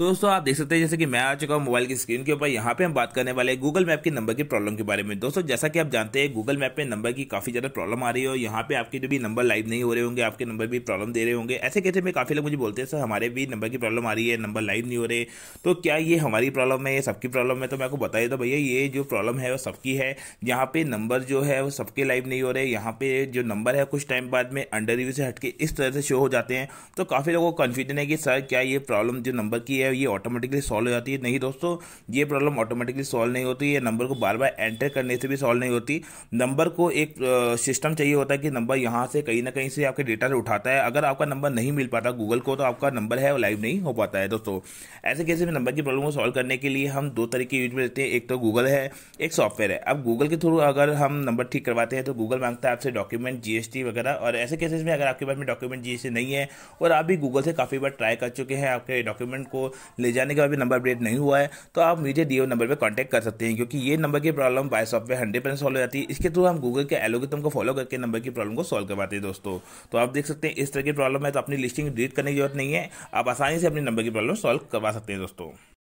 तो दोस्तों आप देख सकते हैं जैसे कि मैं आ चुका हूँ मोबाइल की स्क्रीन के ऊपर यहाँ पे हम बात करने वाले हैं गूगल मैप के नंबर की प्रॉब्लम के बारे में दोस्तों जैसा कि आप जानते हैं गूगल मैप में नंबर की काफ़ी ज़्यादा प्रॉब्लम आ रही है और यहाँ पे आपके जो भी नंबर लाइव नहीं हो रहे होंगे आपके नंबर भी प्रॉब्लम दे रहे होंगे ऐसे कैसे में काफ़ी लोग मुझे बोलते हैं सर हमारे भी नंबर की प्रॉब्लम आ रही है नंबर लाइव नहीं हो रहे तो क्या ये हमारी प्रॉब्लम है ये सबकी प्रॉब्लम है तो मैं आपको बता देता भैया ये जो प्रॉब्लम है वो सबकी है यहाँ पे नंबर जो है वो सबके लाइव नहीं हो रहे यहाँ पे जो नंबर है कुछ टाइम बाद में अंडर रिव्यू से हटके इस तरह से शो हो जाते हैं तो काफ़ी लोगों को कन्फ्यूजन है कि सर क्या ये प्रॉब्लम जो नंबर की है है ये ऑटोमेटिकली सॉल्व हो जाती है नहीं दोस्तों ये प्रॉब्लम ऑटोमेटिकली सॉल्व नहीं होती है नंबर को बार बार एंटर करने से भी सॉल्व नहीं होती नंबर को एक सिस्टम चाहिए होता है कि नंबर यहाँ से कहीं ना कहीं से आपके डेटा से उठाता है अगर आपका नंबर नहीं मिल पाता गूगल को तो आपका नंबर है लाइव नहीं हो पाता है दोस्तों ऐसे कैसे में नंबर की प्रॉब्लम को सॉल्व करने के लिए हम दो तरीके यूज में हैं एक तो गूगल है एक सॉफ्टवेयर है अब गूगल के थ्रू अगर हम नंबर ठीक करवाते हैं तो गूगल मांगता है आपसे डॉक्यूमेंट जीएसटी वगैरह और ऐसे केसेस में अगर आपके पास में डॉक्यूमेंट जीएसटी नहीं है और आप भी गूगल से काफ़ी बार ट्राई कर चुके हैं आपके डॉक्यूमेंट को ले जाने बाद भी नंबर अपडेट नहीं हुआ है तो आप मुझे डी नंबर पर कॉन्टैक्ट कर सकते हैं क्योंकि ये नंबर की problem by software hundred percent solve हो जाती है इसके थ्रू हम गूगल के एलोगितम को फॉलो करके नंबर की प्रॉब्लम को सॉल्व करवाते हैं दोस्तों तो आप देख सकते हैं इस तरह की प्रॉब्लम है तो अपनी लिस्टिंग डिलीट करने की जरूरत नहीं है आप आसानी से अपनी नंबर की प्रॉब्लम सॉल्व करवा सकते हैं दोस्तों